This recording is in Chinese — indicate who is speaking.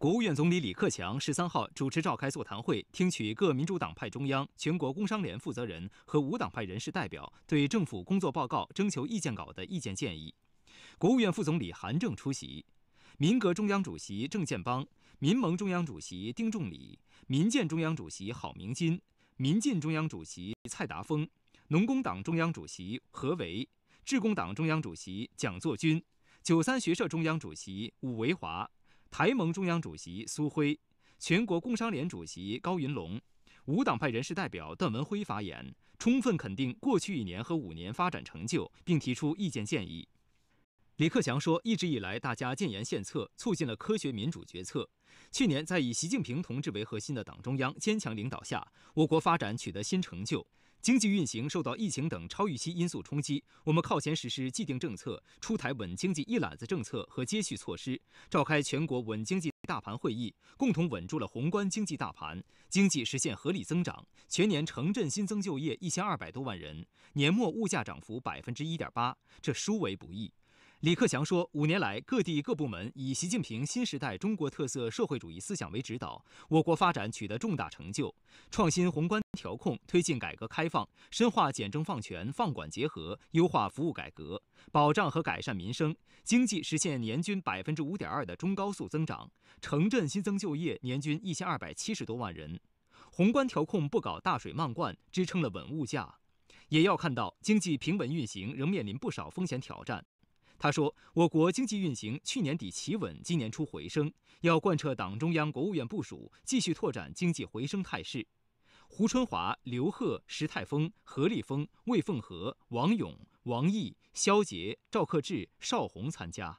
Speaker 1: 国务院总理李克强十三号主持召开座谈会，听取各民主党派中央、全国工商联负责人和无党派人士代表对政府工作报告征求意见稿的意见建议。国务院副总理韩正出席。民革中央主席郑建邦、民盟中央主席丁仲礼、民建中央主席郝明金、民进中央主席蔡达峰、农工党中央主席何维、致公党中央主席蒋作军、九三学社中央主席武维华。台盟中央主席苏辉、全国工商联主席高云龙、无党派人士代表段文辉发言，充分肯定过去一年和五年发展成就，并提出意见建议。李克强说，一直以来大家建言献策，促进了科学民主决策。去年，在以习近平同志为核心的党中央坚强领导下，我国发展取得新成就。经济运行受到疫情等超预期因素冲击，我们靠前实施既定政策，出台稳经济一揽子政策和接续措施，召开全国稳经济大盘会议，共同稳住了宏观经济大盘，经济实现合理增长，全年城镇新增就业一千二百多万人，年末物价涨幅百分之一点八，这殊为不易。李克强说：“五年来，各地各部门以习近平新时代中国特色社会主义思想为指导，我国发展取得重大成就，创新宏观调控，推进改革开放，深化简政放权、放管结合，优化服务改革，保障和改善民生，经济实现年均百分之五点二的中高速增长，城镇新增就业年均一千二百七十多万人。宏观调控不搞大水漫灌，支撑了稳物价。也要看到，经济平稳运行仍面临不少风险挑战。”他说：“我国经济运行去年底企稳，今年初回升，要贯彻党中央、国务院部署，继续拓展经济回升态势。”胡春华、刘鹤、石泰峰、何立峰、魏凤和、王勇、王毅、肖捷、赵克志、邵宏参加。